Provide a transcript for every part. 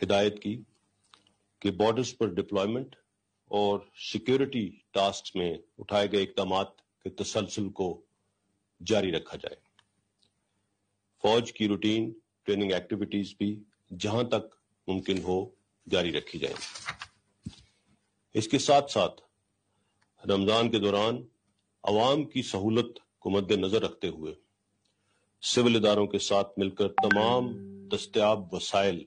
हिदायत की कि बॉर्डर्स पर डिप्लॉयमेंट और सिक्योरिटी टास्क में उठाए गए इकदाम के तसलसल को जारी रखा जाए फौज की रूटीन ट्रेनिंग एक्टिविटीज भी जहां तक मुमकिन हो जारी रखी जाए इसके साथ साथ रमजान के दौरान अवाम की सहूलत को मद्देनजर रखते हुए सिविल इदारों के साथ मिलकर तमाम दस्तियाब वसाइल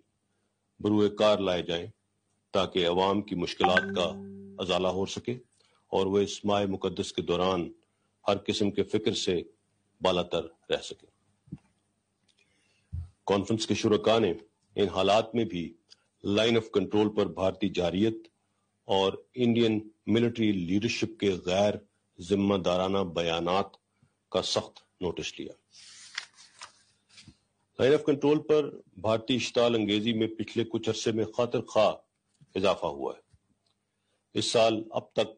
कार लाए जाए ताकि अवाम की मुश्किल का अजाला हो सके और वह इस माह मुकदस के दौरान हर किस्म के फिक्र से बालातर रह सके कॉन्फ्रेंस के शुरा ने इन हालात में भी लाइन ऑफ कंट्रोल पर भारतीय जारियत और इंडियन मिलिट्री लीडरशिप के गैर जिम्मेदाराना बयान का सख्त नोटिस लिया लाइन ऑफ कंट्रोल पर भारतीय इश्ताल अंगेजी में पिछले कुछ अरसे में खातर खा इजाफा हुआ है इस साल अब तक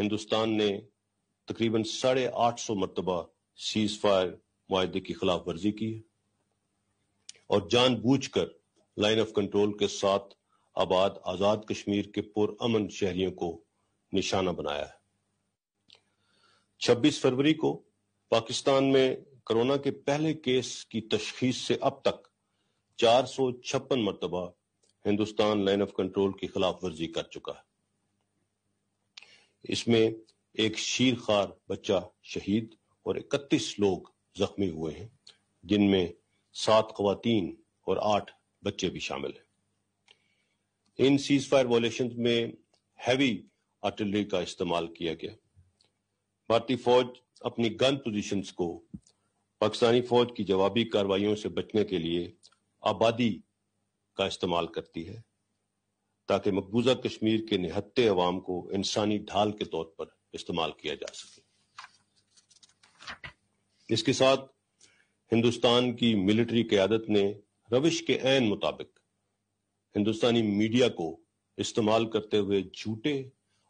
हिंदुस्तान ने तकरीबन साढ़े आठ सौ मरतबा सीज फायर माहे की खिलाफ वर्जी की है और जानबूझ कर लाइन ऑफ कंट्रोल के साथ आबाद आजाद कश्मीर के पुरअमन शहरियों को निशाना बनाया है छब्बीस फरवरी को पाकिस्तान में कोरोना के पहले केस की तशखीस से अब तक चार सौ छप्पन मरतबा हिंदुस्तान लाइन ऑफ कंट्रोल की खिलाफ वर्जी कर चुका है इसमें एक शीरखार बच्चा शहीद और इकतीस लोग जख्मी हुए हैं जिनमें सात खुवान और आठ बच्चे भी शामिल हैं इन सीज फायर वॉलेशन में हैवी आर्टिलरी का इस्तेमाल किया गया भारतीय फौज अपनी गन पोजीशंस को पाकिस्तानी फौज की जवाबी कार्रवाइयों से बचने के लिए आबादी का इस्तेमाल करती है ताकि मकबूजा कश्मीर के निहत्ते अवाम को इंसानी ढाल के तौर पर इस्तेमाल किया जा सके इसके साथ हिंदुस्तान की मिलिट्री क्यादत ने रविश के ऐन मुताबिक हिंदुस्तानी मीडिया को इस्तेमाल करते हुए झूठे